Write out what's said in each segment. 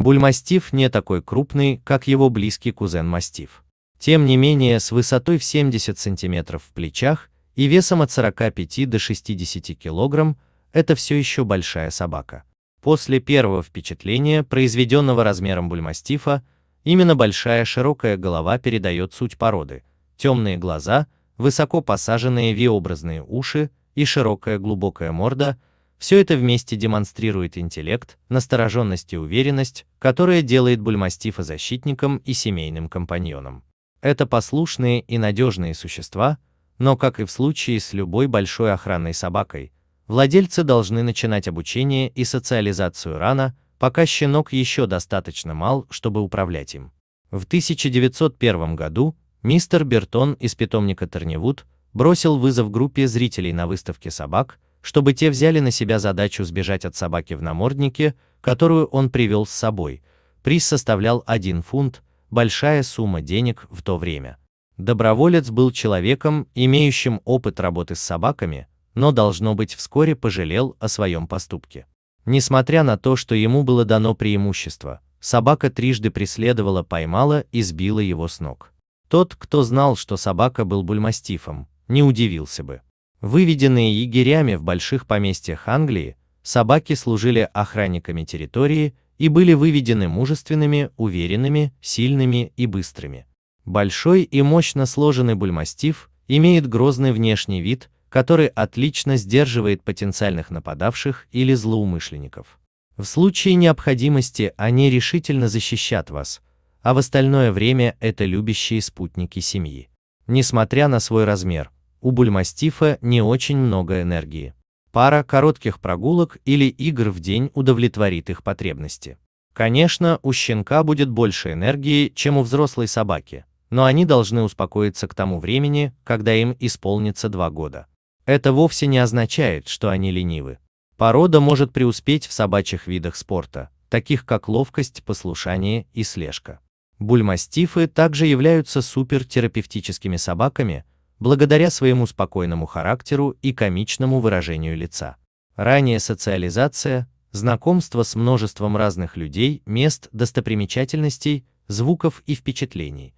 Бульмастиф не такой крупный, как его близкий кузен мастиф. Тем не менее, с высотой в 70 см в плечах и весом от 45 до 60 кг, это все еще большая собака. После первого впечатления, произведенного размером бульмастифа, именно большая широкая голова передает суть породы, темные глаза, высоко посаженные V-образные уши и широкая глубокая морда – все это вместе демонстрирует интеллект, настороженность и уверенность, которая делает бульмастифа защитником и семейным компаньоном. Это послушные и надежные существа, но, как и в случае с любой большой охранной собакой, владельцы должны начинать обучение и социализацию рано, пока щенок еще достаточно мал, чтобы управлять им. В 1901 году мистер Бертон из питомника Торневуд бросил вызов группе зрителей на выставке собак, чтобы те взяли на себя задачу сбежать от собаки в наморднике, которую он привел с собой. Приз составлял один фунт, большая сумма денег в то время. Доброволец был человеком, имеющим опыт работы с собаками, но, должно быть, вскоре пожалел о своем поступке. Несмотря на то, что ему было дано преимущество, собака трижды преследовала, поймала и сбила его с ног. Тот, кто знал, что собака был бульмастифом, не удивился бы. Выведенные егерями в больших поместьях Англии, собаки служили охранниками территории и были выведены мужественными, уверенными, сильными и быстрыми. Большой и мощно сложенный бульмастив имеет грозный внешний вид, который отлично сдерживает потенциальных нападавших или злоумышленников. В случае необходимости они решительно защищат вас, а в остальное время это любящие спутники семьи. Несмотря на свой размер, у бульмастифа не очень много энергии. Пара коротких прогулок или игр в день удовлетворит их потребности. Конечно, у щенка будет больше энергии, чем у взрослой собаки, но они должны успокоиться к тому времени, когда им исполнится два года. Это вовсе не означает, что они ленивы. Порода может преуспеть в собачьих видах спорта, таких как ловкость, послушание и слежка. Бульмастифы также являются супертерапевтическими собаками, благодаря своему спокойному характеру и комичному выражению лица. ранняя социализация, знакомство с множеством разных людей, мест, достопримечательностей, звуков и впечатлений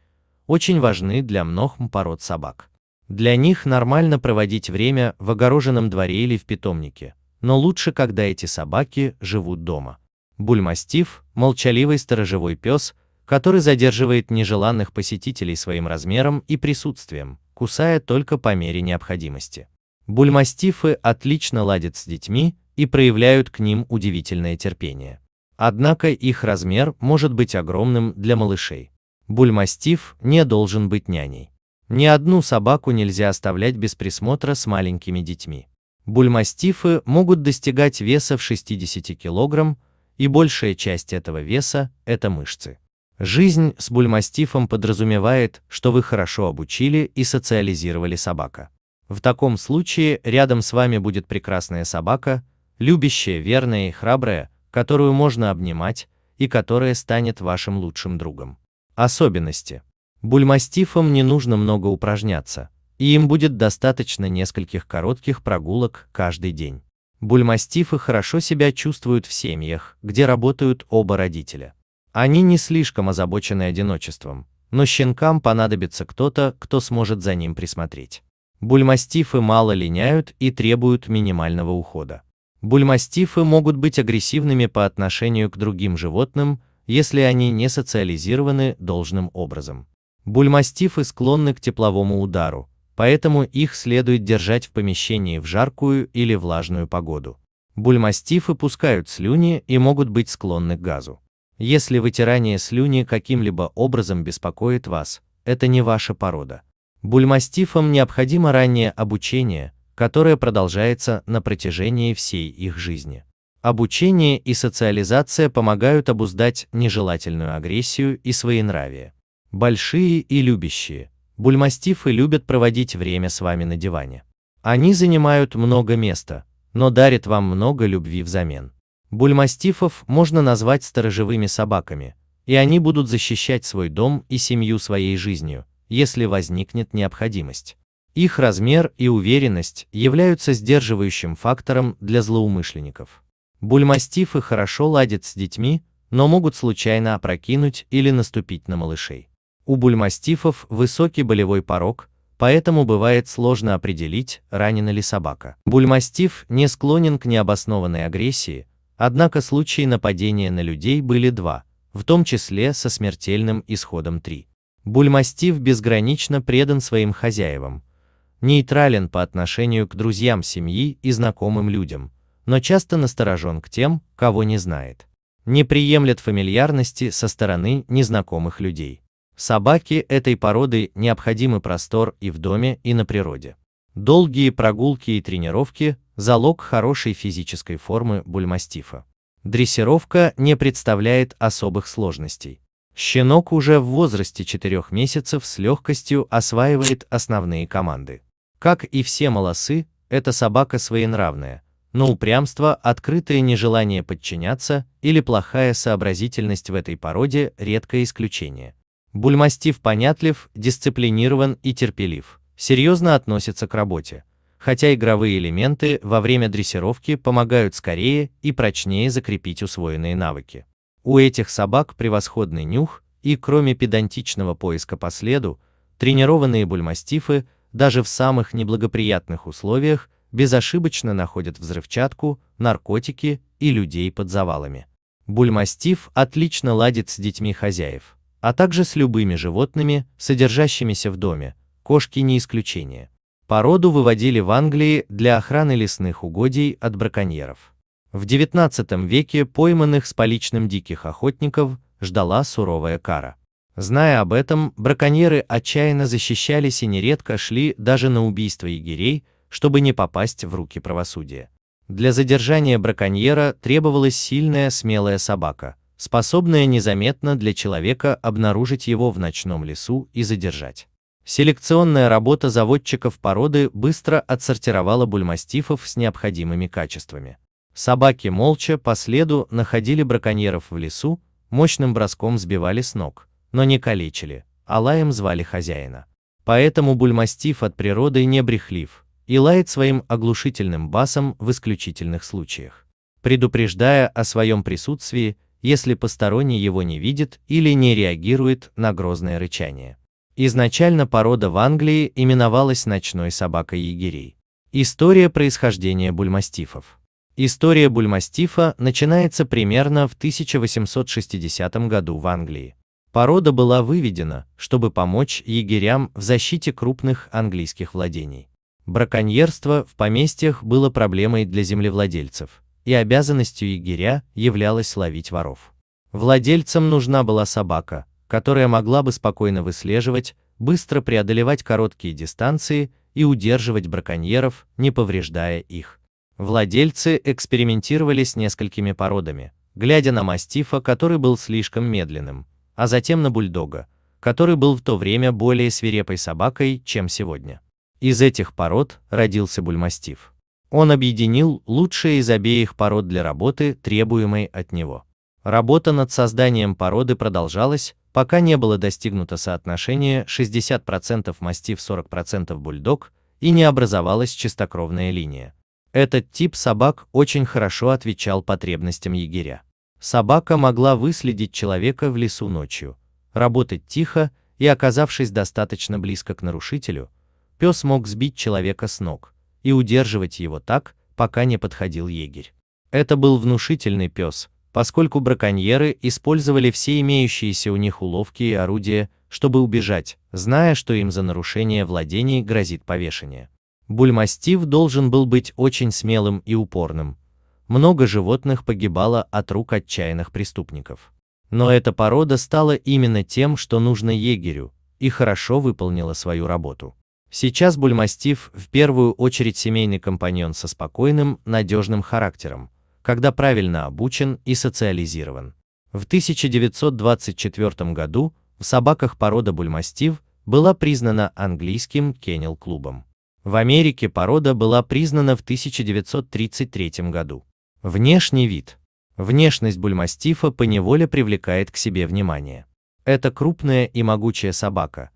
очень важны для многих пород собак. Для них нормально проводить время в огороженном дворе или в питомнике, но лучше, когда эти собаки живут дома. Бульмастив — молчаливый сторожевой пес, который задерживает нежеланных посетителей своим размером и присутствием, кусая только по мере необходимости. Бульмастифы отлично ладят с детьми и проявляют к ним удивительное терпение. Однако их размер может быть огромным для малышей. Бульмастиф не должен быть няней. Ни одну собаку нельзя оставлять без присмотра с маленькими детьми. Бульмастифы могут достигать веса в 60 кг, и большая часть этого веса – это мышцы. Жизнь с бульмастифом подразумевает, что вы хорошо обучили и социализировали собака. В таком случае рядом с вами будет прекрасная собака, любящая, верная и храбрая, которую можно обнимать и которая станет вашим лучшим другом. Особенности. Бульмастифам не нужно много упражняться, и им будет достаточно нескольких коротких прогулок каждый день. Бульмастифы хорошо себя чувствуют в семьях, где работают оба родителя. Они не слишком озабочены одиночеством, но щенкам понадобится кто-то, кто сможет за ним присмотреть. Бульмастифы мало линяют и требуют минимального ухода. Бульмастифы могут быть агрессивными по отношению к другим животным, если они не социализированы должным образом. Бульмастифы склонны к тепловому удару, поэтому их следует держать в помещении в жаркую или влажную погоду. Бульмастифы пускают слюни и могут быть склонны к газу. Если вытирание слюни каким-либо образом беспокоит вас, это не ваша порода. Бульмастифам необходимо раннее обучение, которое продолжается на протяжении всей их жизни. Обучение и социализация помогают обуздать нежелательную агрессию и своенравие. Большие и любящие. Бульмастифы любят проводить время с вами на диване. Они занимают много места, но дарят вам много любви взамен. Бульмастифов можно назвать сторожевыми собаками, и они будут защищать свой дом и семью своей жизнью, если возникнет необходимость. Их размер и уверенность являются сдерживающим фактором для злоумышленников. Бульмастифы хорошо ладят с детьми, но могут случайно опрокинуть или наступить на малышей. У бульмастифов высокий болевой порог, поэтому бывает сложно определить, ранена ли собака. Бульмастиф не склонен к необоснованной агрессии, Однако случаи нападения на людей были два, в том числе со смертельным исходом три. Бульмастив безгранично предан своим хозяевам, нейтрален по отношению к друзьям семьи и знакомым людям, но часто насторожен к тем, кого не знает. Не приемлет фамильярности со стороны незнакомых людей. Собаки этой породы необходимы простор и в доме, и на природе. Долгие прогулки и тренировки – залог хорошей физической формы бульмастифа. Дрессировка не представляет особых сложностей. Щенок уже в возрасте 4 месяцев с легкостью осваивает основные команды. Как и все малосы, эта собака своенравная, но упрямство, открытое нежелание подчиняться или плохая сообразительность в этой породе – редкое исключение. Бульмастиф понятлив, дисциплинирован и терпелив серьезно относятся к работе, хотя игровые элементы во время дрессировки помогают скорее и прочнее закрепить усвоенные навыки. У этих собак превосходный нюх, и кроме педантичного поиска по следу, тренированные бульмастифы даже в самых неблагоприятных условиях безошибочно находят взрывчатку, наркотики и людей под завалами. Бульмастиф отлично ладит с детьми хозяев, а также с любыми животными, содержащимися в доме, кошки не исключение. Породу выводили в Англии для охраны лесных угодий от браконьеров. В XIX веке пойманных с поличным диких охотников ждала суровая кара. Зная об этом, браконьеры отчаянно защищались и нередко шли даже на убийство егерей, чтобы не попасть в руки правосудия. Для задержания браконьера требовалась сильная, смелая собака, способная незаметно для человека обнаружить его в ночном лесу и задержать. Селекционная работа заводчиков породы быстро отсортировала бульмастифов с необходимыми качествами. Собаки молча по следу находили браконьеров в лесу, мощным броском сбивали с ног, но не калечили, а лаем звали хозяина. Поэтому бульмастиф от природы не брехлив и лает своим оглушительным басом в исключительных случаях, предупреждая о своем присутствии, если посторонний его не видит или не реагирует на грозное рычание. Изначально порода в Англии именовалась ночной собакой егерей. История происхождения бульмастифов. История бульмастифа начинается примерно в 1860 году в Англии. Порода была выведена, чтобы помочь егерям в защите крупных английских владений. Браконьерство в поместьях было проблемой для землевладельцев, и обязанностью егеря являлось ловить воров. Владельцам нужна была собака, которая могла бы спокойно выслеживать, быстро преодолевать короткие дистанции и удерживать браконьеров, не повреждая их. Владельцы экспериментировали с несколькими породами, глядя на мастифа, который был слишком медленным, а затем на бульдога, который был в то время более свирепой собакой, чем сегодня. Из этих пород родился бульмастиф. Он объединил лучшие из обеих пород для работы, требуемой от него. Работа над созданием породы продолжалась, пока не было достигнуто соотношение 60% мастиф, 40% бульдог и не образовалась чистокровная линия. Этот тип собак очень хорошо отвечал потребностям егеря. Собака могла выследить человека в лесу ночью, работать тихо и, оказавшись достаточно близко к нарушителю, пес мог сбить человека с ног и удерживать его так, пока не подходил егерь. Это был внушительный пес, поскольку браконьеры использовали все имеющиеся у них уловки и орудия, чтобы убежать, зная, что им за нарушение владений грозит повешение. Бульмастив должен был быть очень смелым и упорным. Много животных погибало от рук отчаянных преступников. Но эта порода стала именно тем, что нужно егерю, и хорошо выполнила свою работу. Сейчас бульмастив в первую очередь семейный компаньон со спокойным, надежным характером, когда правильно обучен и социализирован. В 1924 году в собаках порода бульмастив была признана английским кennел-клубом. В Америке порода была признана в 1933 году. Внешний вид. Внешность бульмастифа поневоле привлекает к себе внимание. Это крупная и могучая собака.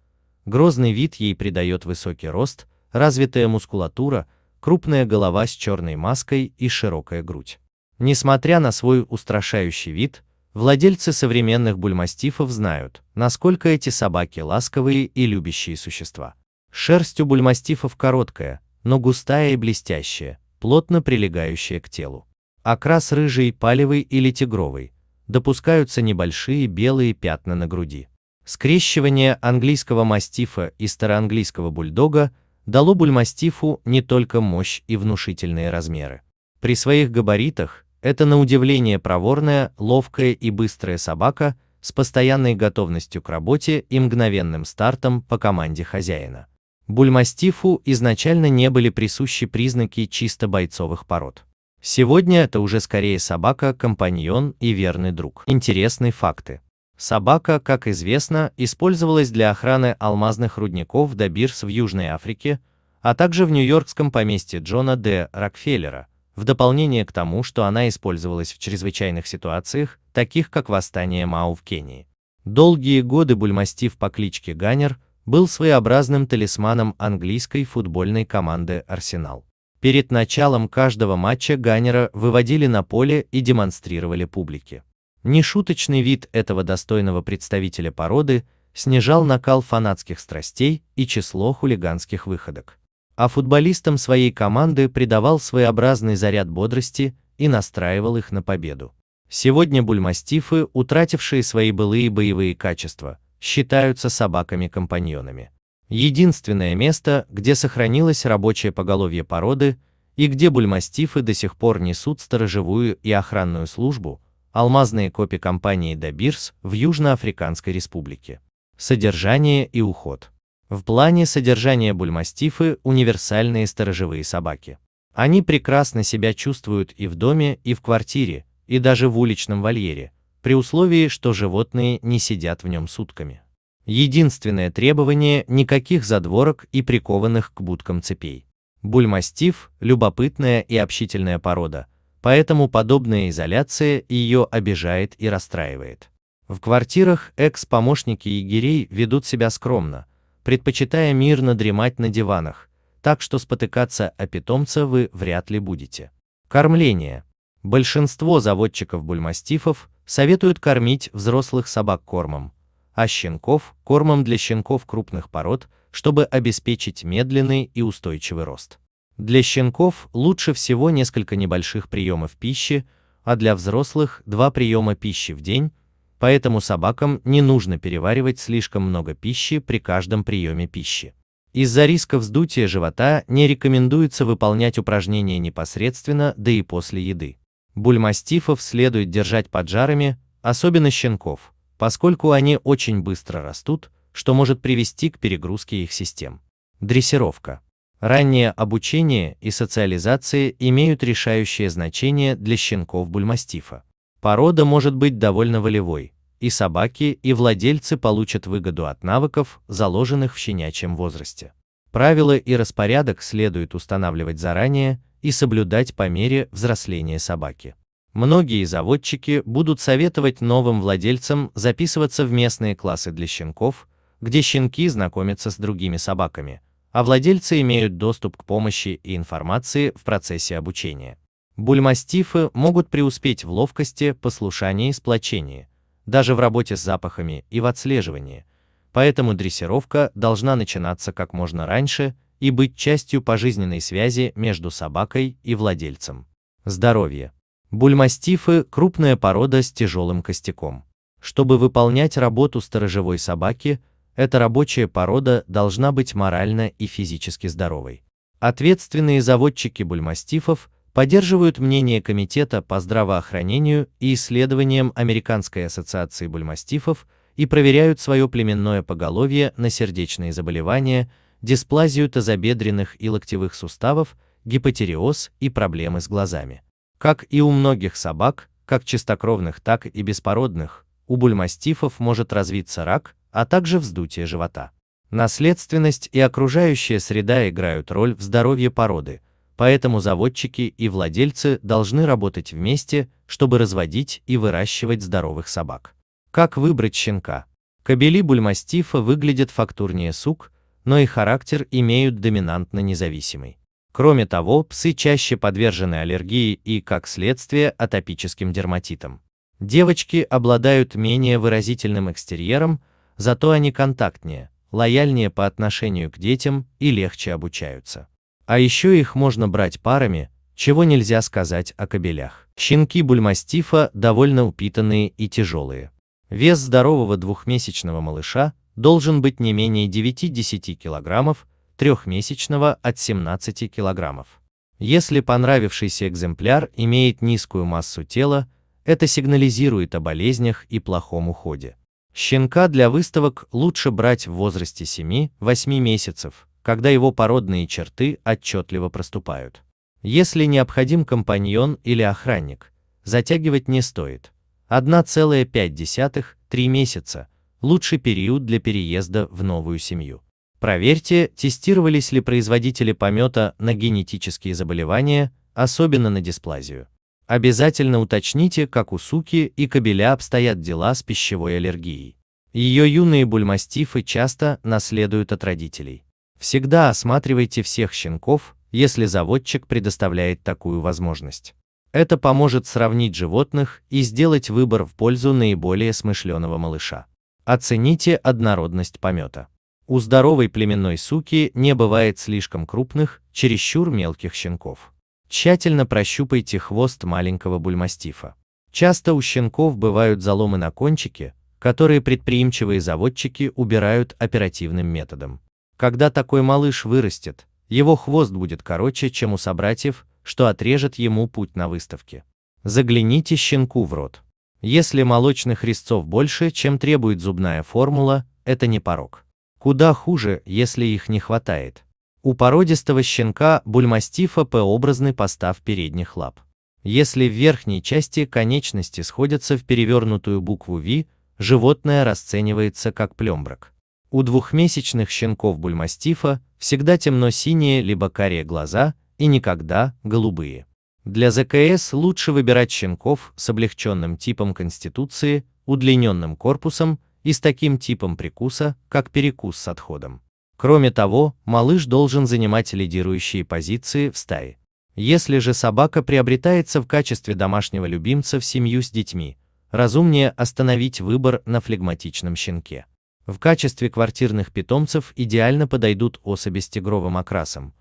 Грозный вид ей придает высокий рост, развитая мускулатура, крупная голова с черной маской и широкая грудь. Несмотря на свой устрашающий вид, владельцы современных бульмастифов знают, насколько эти собаки ласковые и любящие существа. Шерсть у бульмастифов короткая, но густая и блестящая, плотно прилегающая к телу. Окрас рыжий, палевый или тигровый. Допускаются небольшие белые пятна на груди. Скрещивание английского мастифа и староанглийского бульдога дало бульмастифу не только мощь и внушительные размеры. При своих габаритах это на удивление проворная, ловкая и быстрая собака с постоянной готовностью к работе и мгновенным стартом по команде хозяина. Бульмастифу изначально не были присущи признаки чисто бойцовых пород. Сегодня это уже скорее собака, компаньон и верный друг. Интересные факты. Собака, как известно, использовалась для охраны алмазных рудников Дабирс в Южной Африке, а также в нью-йоркском поместье Джона Д. Рокфеллера – в дополнение к тому, что она использовалась в чрезвычайных ситуациях, таких как восстание Мау в Кении. Долгие годы бульмастив по кличке Ганнер был своеобразным талисманом английской футбольной команды Арсенал. Перед началом каждого матча Ганнера выводили на поле и демонстрировали публике. Нешуточный вид этого достойного представителя породы снижал накал фанатских страстей и число хулиганских выходок а футболистам своей команды придавал своеобразный заряд бодрости и настраивал их на победу. Сегодня бульмастифы, утратившие свои былые боевые качества, считаются собаками-компаньонами. Единственное место, где сохранилось рабочее поголовье породы и где бульмастифы до сих пор несут сторожевую и охранную службу, алмазные копии компании Дабирс в Южноафриканской республике. Содержание и уход. В плане содержания бульмастифы универсальные сторожевые собаки. Они прекрасно себя чувствуют и в доме, и в квартире, и даже в уличном вольере, при условии, что животные не сидят в нем сутками. Единственное требование – никаких задворок и прикованных к будкам цепей. Бульмастиф – любопытная и общительная порода, поэтому подобная изоляция ее обижает и расстраивает. В квартирах экс-помощники егерей ведут себя скромно – предпочитая мирно дремать на диванах, так что спотыкаться о питомца вы вряд ли будете. Кормление. Большинство заводчиков-бульмастифов советуют кормить взрослых собак кормом, а щенков – кормом для щенков крупных пород, чтобы обеспечить медленный и устойчивый рост. Для щенков лучше всего несколько небольших приемов пищи, а для взрослых – два приема пищи в день – Поэтому собакам не нужно переваривать слишком много пищи при каждом приеме пищи. Из-за риска вздутия живота не рекомендуется выполнять упражнения непосредственно, да и после еды. Бульмастифов следует держать под жарами, особенно щенков, поскольку они очень быстро растут, что может привести к перегрузке их систем. Дрессировка. Раннее обучение и социализация имеют решающее значение для щенков бульмастифа. Порода может быть довольно волевой, и собаки, и владельцы получат выгоду от навыков, заложенных в щенячьем возрасте. Правила и распорядок следует устанавливать заранее и соблюдать по мере взросления собаки. Многие заводчики будут советовать новым владельцам записываться в местные классы для щенков, где щенки знакомятся с другими собаками, а владельцы имеют доступ к помощи и информации в процессе обучения. Бульмастифы могут преуспеть в ловкости, послушании и сплочении, даже в работе с запахами и в отслеживании, поэтому дрессировка должна начинаться как можно раньше и быть частью пожизненной связи между собакой и владельцем. Здоровье. Бульмастифы – крупная порода с тяжелым костяком. Чтобы выполнять работу сторожевой собаки, эта рабочая порода должна быть морально и физически здоровой. Ответственные заводчики бульмастифов – поддерживают мнение Комитета по здравоохранению и исследованиям Американской ассоциации бульмастифов и проверяют свое племенное поголовье на сердечные заболевания, дисплазию тазобедренных и локтевых суставов, гипотереоз и проблемы с глазами. Как и у многих собак, как чистокровных, так и беспородных, у бульмастифов может развиться рак, а также вздутие живота. Наследственность и окружающая среда играют роль в здоровье породы – поэтому заводчики и владельцы должны работать вместе, чтобы разводить и выращивать здоровых собак. Как выбрать щенка? Кобели бульмастифа выглядят фактурнее сук, но и характер имеют доминантно независимый. Кроме того, псы чаще подвержены аллергии и, как следствие, атопическим дерматитам. Девочки обладают менее выразительным экстерьером, зато они контактнее, лояльнее по отношению к детям и легче обучаются. А еще их можно брать парами, чего нельзя сказать о кобелях. Щенки бульмастифа довольно упитанные и тяжелые. Вес здорового двухмесячного малыша должен быть не менее 9-10 кг, трехмесячного от 17 кг. Если понравившийся экземпляр имеет низкую массу тела, это сигнализирует о болезнях и плохом уходе. Щенка для выставок лучше брать в возрасте 7-8 месяцев, когда его породные черты отчетливо проступают. Если необходим компаньон или охранник, затягивать не стоит. 1,5-3 месяца – лучший период для переезда в новую семью. Проверьте, тестировались ли производители помета на генетические заболевания, особенно на дисплазию. Обязательно уточните, как у суки и кобеля обстоят дела с пищевой аллергией. Ее юные бульмастифы часто наследуют от родителей. Всегда осматривайте всех щенков, если заводчик предоставляет такую возможность. Это поможет сравнить животных и сделать выбор в пользу наиболее смышленого малыша. Оцените однородность помета. У здоровой племенной суки не бывает слишком крупных, чересчур мелких щенков. Тщательно прощупайте хвост маленького бульмастифа. Часто у щенков бывают заломы на кончике, которые предприимчивые заводчики убирают оперативным методом. Когда такой малыш вырастет, его хвост будет короче, чем у собратьев, что отрежет ему путь на выставке. Загляните щенку в рот. Если молочных резцов больше, чем требует зубная формула, это не порог. Куда хуже, если их не хватает. У породистого щенка бульмастифа П-образный постав передних лап. Если в верхней части конечности сходятся в перевернутую букву V, животное расценивается как плембрак. У двухмесячных щенков бульмастифа всегда темно-синие либо карие глаза и никогда голубые. Для ЗКС лучше выбирать щенков с облегченным типом конституции, удлиненным корпусом и с таким типом прикуса, как перекус с отходом. Кроме того, малыш должен занимать лидирующие позиции в стае. Если же собака приобретается в качестве домашнего любимца в семью с детьми, разумнее остановить выбор на флегматичном щенке. В качестве квартирных питомцев идеально подойдут особи с тигровым окрасом.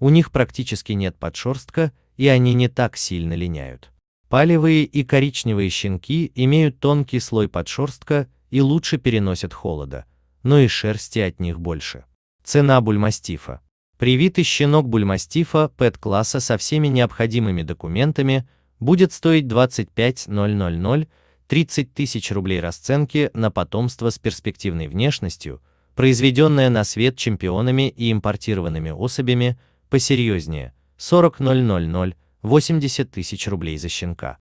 У них практически нет подшерстка, и они не так сильно линяют. Палевые и коричневые щенки имеют тонкий слой подшерстка и лучше переносят холода, но и шерсти от них больше. Цена бульмастифа. Привитый щенок бульмастифа пэт-класса со всеми необходимыми документами будет стоить 25 000 30 тысяч рублей расценки на потомство с перспективной внешностью, произведенное на свет чемпионами и импортированными особями, посерьезнее – 40 000 80 тысяч рублей за щенка.